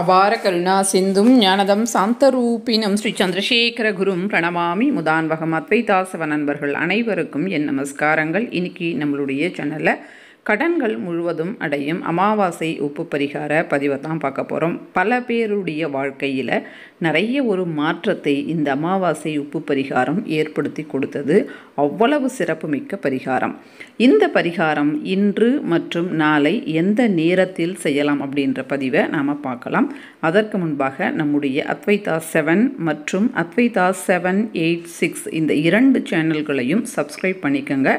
அபார கருணா சிந்தும் ஞானதம் சாந்தரூபினம் ஸ்ரீ சந்திரசேகர குரும் பிரணமாமி முதான்வகம் அத்வைதாசவ நண்பர்கள் அனைவருக்கும் என் நமஸ்காரங்கள் இன்னைக்கு நம்மளுடைய சேனலில் கடன்கள் முழுவதும் அடையும் அமாவாசை உப்பு பரிகார பதிவை தான் பார்க்க போகிறோம் பல பேருடைய வாழ்க்கையில் நிறைய ஒரு மாற்றத்தை இந்த அமாவாசை உப்பு பரிகாரம் ஏற்படுத்தி கொடுத்தது அவ்வளவு சிறப்புமிக்க பரிகாரம் இந்த பரிகாரம் இன்று மற்றும் நாளை எந்த நேரத்தில் செய்யலாம் அப்படின்ற பதிவை நாம் பார்க்கலாம் அதற்கு முன்பாக நம்முடைய அத்வைதா செவன் மற்றும் அத்வைதா செவன் எயிட் சிக்ஸ் இந்த இரண்டு சேனல்களையும் சப்ஸ்கிரைப் பண்ணிக்கோங்க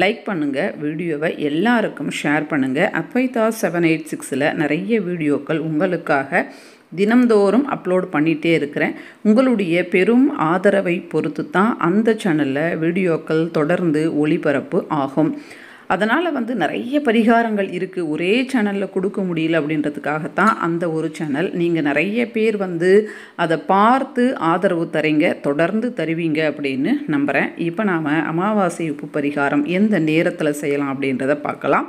லைக் பண்ணுங்கள் வீடியோவை எல்லாருக்கும் ஷேர் பண்ணுங்கள் அப்பைதா செவன் எயிட் சிக்ஸில் நிறைய வீடியோக்கள் உங்களுக்காக தினம்தோறும் அப்லோட் பண்ணிகிட்டே இருக்கிறேன் உங்களுடைய பெரும் ஆதரவை பொறுத்து தான் அந்த சேனலில் வீடியோக்கள் தொடர்ந்து ஒளிபரப்பு ஆகும் அதனால் வந்து நிறைய பரிகாரங்கள் இருக்குது ஒரே சேனலில் கொடுக்க முடியல அப்படின்றதுக்காகத்தான் அந்த ஒரு சேனல் நீங்கள் நிறைய பேர் வந்து அதை பார்த்து ஆதரவு தரீங்க தொடர்ந்து தருவீங்க அப்படின்னு நம்புகிறேன் இப்போ நாம் அமாவாசை உப்பு பரிகாரம் எந்த நேரத்தில் செய்யலாம் அப்படின்றத பார்க்கலாம்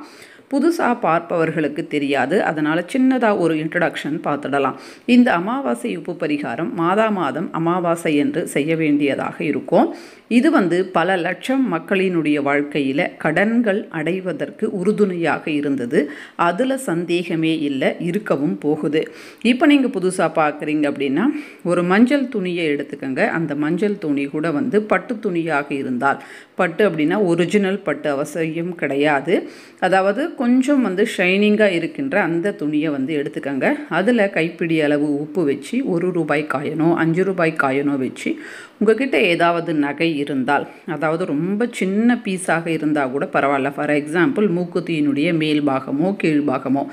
புதுசாக பார்ப்பவர்களுக்கு தெரியாது அதனால் சின்னதாக ஒரு இன்ட்ரடக்ஷன் பார்த்துடலாம் இந்த அமாவாசை உப்பு பரிகாரம் மாதா மாதம் அமாவாசை என்று செய்ய வேண்டியதாக இருக்கும் இது வந்து பல லட்சம் மக்களினுடைய வாழ்க்கையில் கடன்கள் அடைவதற்கு உறுதுணையாக இருந்தது அதில் சந்தேகமே இல்லை இருக்கவும் போகுது இப்போ நீங்கள் புதுசாக பார்க்குறீங்க அப்படின்னா ஒரு மஞ்சள் துணியை எடுத்துக்கோங்க அந்த மஞ்சள் துணி கூட வந்து பட்டு துணியாக இருந்தால் பட்டு அப்படின்னா ஒரிஜினல் பட்டு அவசியம் கிடையாது அதாவது கொஞ்சம் வந்து ஷைனிங்காக இருக்கின்ற அந்த துணியை வந்து எடுத்துக்கங்க அதில் கைப்பிடி அளவு உப்பு வச்சு ஒரு ரூபாய் காயனோ அஞ்சு ரூபாய் காயனோ வச்சு உங்ககிட்ட ஏதாவது நகை இருந்தால் அதாவது ரொம்ப சின்ன பீஸாக இருந்தால் கூட பரவாயில்ல ஃபார் எக்ஸாம்பிள் மூக்குத்தியினுடைய மேல் பாகமோ கீழ்பாகமோ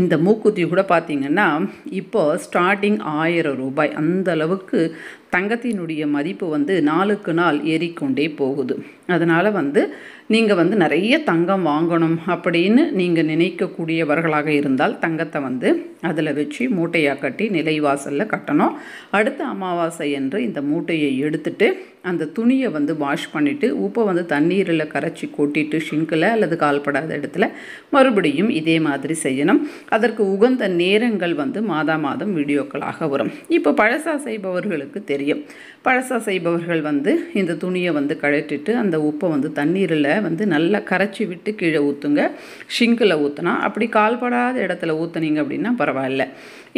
இந்த மூக்குத்தி கூட பார்த்திங்கன்னா இப்போது ஸ்டார்டிங் ஆயிரம் ரூபாய் அந்த அளவுக்கு தங்கத்தினுடைய மதிப்பு வந்து நாளுக்கு நாள் ஏறிக்கொண்டே போகுது அதனால் வந்து நீங்கள் வந்து நிறைய தங்கம் வாங்கணும் அப்படின்னு நீங்கள் நினைக்கக்கூடியவர்களாக இருந்தால் தங்கத்தை வந்து அதில் வச்சு மூட்டையாக கட்டி நிலைவாசலில் கட்டணும் அடுத்த அமாவாசை என்று இந்த மூட்டையை எடுத்துட்டு அந்த துணியை வந்து வாஷ் பண்ணிவிட்டு உப்பை வந்து தண்ணீரில் கரைச்சி கொட்டிட்டு ஷிங்கில் அல்லது கால்படாத இடத்துல மறுபடியும் இதே மாதிரி செய்யணும் அதற்கு உகந்த நேரங்கள் வந்து மாதா மாதம் வீடியோக்களாக வரும் இப்போ பழசா செய்பவர்களுக்கு தெரியும் பழசா செய்பவர்கள் வந்து இந்த துணியை வந்து கழட்டிட்டு அந்த உப்பை வந்து தண்ணீரில் வந்து நல்லா கரைச்சி விட்டு கீழே ஊற்றுங்க ஷிங்கில் ஊற்றினா அப்படி கால்படாத இடத்துல ஊற்றுனீங்க அப்படின்னா பரவாயில்ல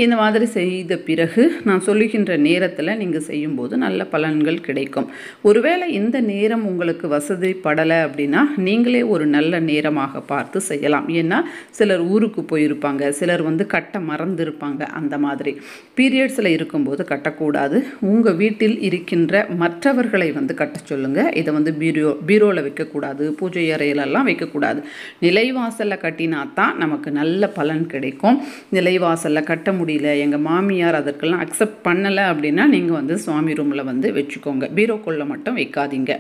இந்த மாதிரி செய்த பிறகு நான் சொல்லுகின்ற நேரத்தில் நீங்கள் செய்யும்போது நல்ல பலன்கள் கிடைக்கும் ஒருவேளை இந்த நேரம் உங்களுக்கு வசதிப்படலை அப்படின்னா நீங்களே ஒரு நல்ல நேரமாக பார்த்து செய்யலாம் ஏன்னா சிலர் ஊருக்கு போயிருப்பாங்க சிலர் வந்து கட்ட மறந்துருப்பாங்க அந்த மாதிரி பீரியட்ஸில் இருக்கும்போது கட்டக்கூடாது உங்கள் வீட்டில் இருக்கின்ற மற்றவர்களை வந்து கட்ட சொல்லுங்கள் இதை வந்து பீரோ பீரோவில் வைக்கக்கூடாது பூஜை அறையிலெல்லாம் வைக்கக்கூடாது நிலைவாசலில் கட்டினா தான் நமக்கு நல்ல பலன் கிடைக்கும் நிலைவாசலில் கட்ட முடியல எங்கள் மாமியார் அதற்கெல்லாம் அக்செப்ட் பண்ணலை அப்படின்னா நீங்கள் வந்து சுவாமி ரூமில் வந்து வச்சுக்கோங்க பீரோ கொள்ள மட்டும் வைக்காதீங்க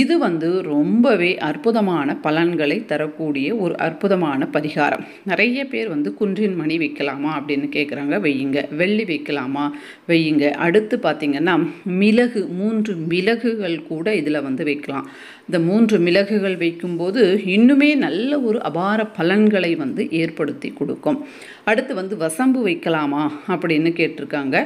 இது வந்து ரொம்பவே அற்புதமான பலன்களை தரக்கூடிய ஒரு அற்புதமான பரிகாரம் நிறைய பேர் வந்து குன்றின் மணி வைக்கலாமா அப்படின்னு கேட்குறாங்க வெய்யுங்க வெள்ளி வைக்கலாமா வெய்யுங்க அடுத்து பார்த்திங்கன்னா மிளகு மூன்று மிளகுகள் கூட இதில் வந்து வைக்கலாம் இந்த மூன்று மிளகுகள் வைக்கும்போது இன்னுமே நல்ல ஒரு அபார பலன்களை வந்து ஏற்படுத்தி கொடுக்கும் அடுத்து வந்து வசம்பு வைக்கலாமா அப்படின்னு கேட்டிருக்காங்க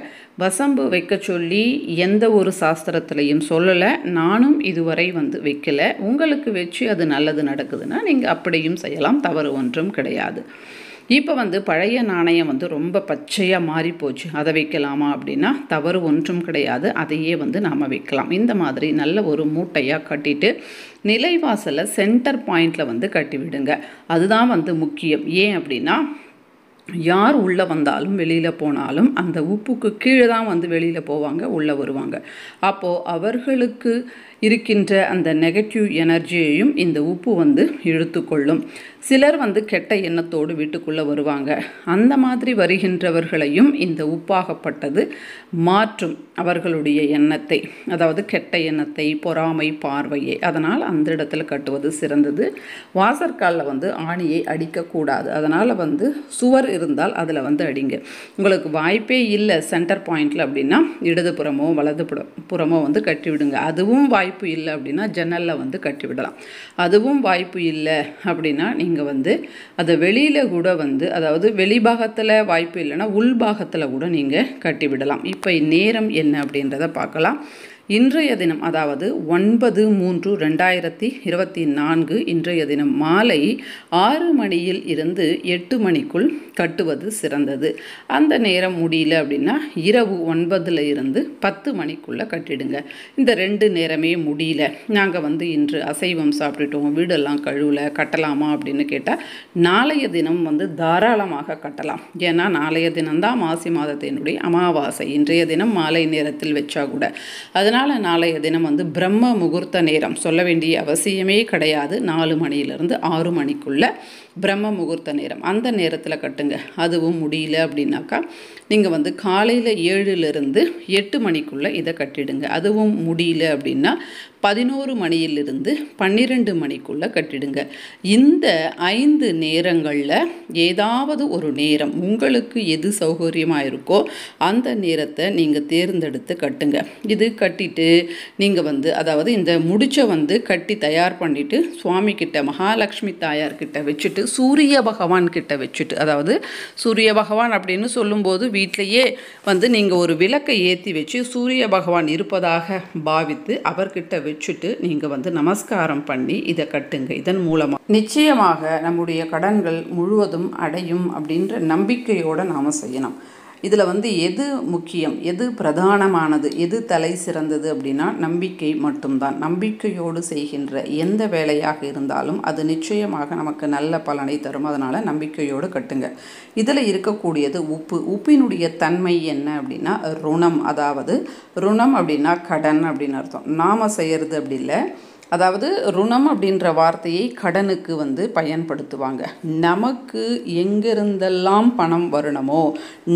வசம்பு வைக்க சொல்லி எந்த ஒரு சாஸ்திரத்திலையும் சொல்லலை நானும் இதுவரை வந்து வைக்கலை உங்களுக்கு வச்சு அது நல்லது நடக்குதுன்னா நீங்கள் அப்படியும் செய்யலாம் தவறு ஒன்றும் கிடையாது இப்போ வந்து பழைய நாணயம் வந்து ரொம்ப பச்சையாக மாறி போச்சு அதை வைக்கலாமா அப்படின்னா தவறு ஒன்றும் கிடையாது அதையே வந்து நாம் வைக்கலாம் இந்த மாதிரி நல்ல ஒரு மூட்டையாக கட்டிட்டு நிலைவாசலை சென்டர் பாயிண்டில் வந்து கட்டிவிடுங்க அதுதான் வந்து முக்கியம் ஏன் அப்படின்னா யார் உள்ளே வந்தாலும் வெளியில் போனாலும் அந்த உப்புக்கு கீழே தான் வந்து வெளியில் போவாங்க உள்ளே வருவாங்க அப்போது அவர்களுக்கு இருக்கின்ற அந்த நெகட்டிவ் எனர்ஜியையும் இந்த உப்பு வந்து இழுத்துக்கொள்ளும் சிலர் வந்து கெட்ட எண்ணத்தோடு வீட்டுக்குள்ளே வருவாங்க அந்த மாதிரி வருகின்றவர்களையும் இந்த உப்பாகப்பட்டது மாற்றும் அவர்களுடைய எண்ணத்தை அதாவது கெட்ட எண்ணத்தை பொறாமை பார்வையை அதனால் அந்த இடத்துல கட்டுவது சிறந்தது வாசற்காலில் வந்து ஆணியை அடிக்கக்கூடாது அதனால் வந்து சுவர் இருந்தால் அதில் வந்து அடிங்க உங்களுக்கு வாய்ப்பே இல்லை சென்டர் பாயிண்டில் அப்படின்னா இடதுபுறமோ வலதுபுறம் புறமோ வந்து கட்டிவிடுங்க அதுவும் வாய்ப்பு வாய்ப்பு இல்லை அப்படின்னா ஜன்னலில் வந்து கட்டி விடலாம் அதுவும் வாய்ப்பு இல்லை அப்படின்னா நீங்கள் வந்து அதை வெளியில் கூட வந்து அதாவது வெளிபாகத்தில் வாய்ப்பு இல்லைன்னா உள்பாகத்தில் கூட நீங்கள் கட்டி விடலாம் இப்போ நேரம் என்ன அப்படின்றத பார்க்கலாம் இன்றைய தினம் அதாவது ஒன்பது மூன்று ரெண்டாயிரத்தி இருபத்தி நான்கு இன்றைய தினம் மாலை ஆறு மணியில் இருந்து எட்டு மணிக்குள் கட்டுவது சிறந்தது அந்த நேரம் முடியல அப்படின்னா இரவு ஒன்பதுல இருந்து பத்து மணிக்குள்ளே கட்டிடுங்க இந்த ரெண்டு நேரமே முடியல நாங்கள் வந்து இன்று அசைவம் சாப்பிட்டுட்டோம் வீடெல்லாம் கழுவல கட்டலாமா அப்படின்னு கேட்டால் நாளைய தினம் வந்து தாராளமாக கட்டலாம் ஏன்னா நாளைய தினம்தான் மாசி மாதத்தினுடைய அமாவாசை இன்றைய தினம் மாலை நேரத்தில் வச்சா கூட அதனால் அதனால் நாளைய தினம் வந்து பிரம்ம முகூர்த்த நேரம் சொல்ல வேண்டிய அவசியமே கிடையாது நாலு மணியிலிருந்து ஆறு மணிக்குள்ளே பிரம்ம முகூர்த்த நேரம் அந்த நேரத்தில் கட்டுங்க அதுவும் முடியல அப்படின்னாக்கா நீங்கள் வந்து காலையில் ஏழுலேருந்து எட்டு மணிக்குள்ளே இதை கட்டிடுங்க அதுவும் முடியல அப்படின்னா பதினோரு மணியிலிருந்து பன்னிரெண்டு மணிக்குள்ளே கட்டிடுங்க இந்த ஐந்து நேரங்களில் ஏதாவது ஒரு நேரம் உங்களுக்கு எது சௌகரியமாக இருக்கோ அந்த நேரத்தை நீங்கள் தேர்ந்தெடுத்து கட்டுங்க இது கட்டிட்டு நீங்கள் வந்து அதாவது இந்த முடிச்ச வந்து கட்டி தயார் பண்ணிவிட்டு சுவாமி கிட்ட மகாலட்சுமி தாயார் கிட்ட வச்சுட்டு சூரிய பகவான் கிட்ட வச்சுட்டு அதாவது சூரிய பகவான் அப்படின்னு சொல்லும்போது வீட்டிலையே வந்து நீங்கள் ஒரு விளக்கை ஏற்றி வச்சு சூரிய பகவான் இருப்பதாக பாவித்து அவர்கிட்ட வச்சுட்டு நீங்கள் வந்து நமஸ்காரம் பண்ணி இதை கட்டுங்க இதன் மூலமாக நிச்சயமாக நம்முடைய கடன்கள் முழுவதும் அடையும் அப்படின்ற நம்பிக்கையோடு நாம் செய்யணும் இதில் வந்து எது முக்கியம் எது பிரதானமானது எது தலை சிறந்தது அப்படின்னா நம்பிக்கை மட்டும்தான் நம்பிக்கையோடு செய்கின்ற எந்த வேலையாக இருந்தாலும் அது நிச்சயமாக நமக்கு நல்ல பலனை தரும் அதனால் நம்பிக்கையோடு கட்டுங்க இதில் இருக்கக்கூடியது உப்பு உப்பினுடைய தன்மை என்ன அப்படின்னா ருணம் அதாவது ருணம் அப்படின்னா கடன் அப்படின்னு அர்த்தம் நாம் செய்கிறது அப்படி இல்லை அதாவது ருணம் அப்படின்ற வார்த்தையை கடனுக்கு வந்து பயன்படுத்துவாங்க நமக்கு எங்கிருந்தெல்லாம் பணம் வரணுமோ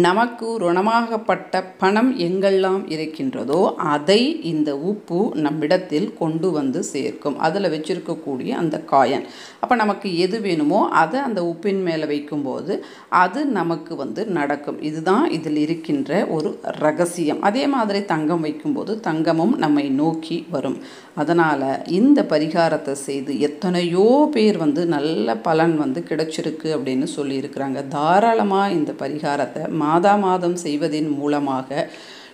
நமக்கு ருணமாகப்பட்ட பணம் எங்கெல்லாம் இருக்கின்றதோ அதை இந்த உப்பு நம்மிடத்தில் கொண்டு வந்து சேர்க்கும் அதில் வச்சிருக்கக்கூடிய அந்த காயன் அப்போ நமக்கு எது வேணுமோ அதை அந்த உப்பின் மேலே வைக்கும்போது அது நமக்கு வந்து நடக்கும் இதுதான் இதில் இருக்கின்ற ஒரு ரகசியம் அதே மாதிரி தங்கம் வைக்கும்போது தங்கமும் நம்மை நோக்கி வரும் அதனால் இந்த இந்த பரிகாரத்தை செய்து எத்தனையோ பேர் வந்து நல்ல பலன் வந்து கிடைச்சிருக்கு அப்படின்னு சொல்லியிருக்கிறாங்க தாராளமாக இந்த பரிகாரத்தை மாதா மாதம் செய்வதன் மூலமாக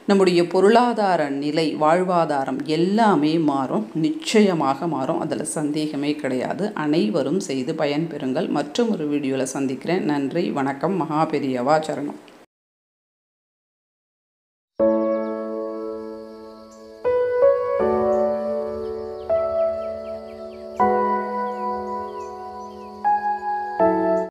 நம்முடைய பொருளாதார நிலை வாழ்வாதாரம் எல்லாமே மாறும் நிச்சயமாக மாறும் அதில் சந்தேகமே கிடையாது அனைவரும் செய்து பயன்பெறுங்கள் மற்றும் ஒரு வீடியோவில் சந்திக்கிறேன் நன்றி வணக்கம் மகாபெரியவா சரணம்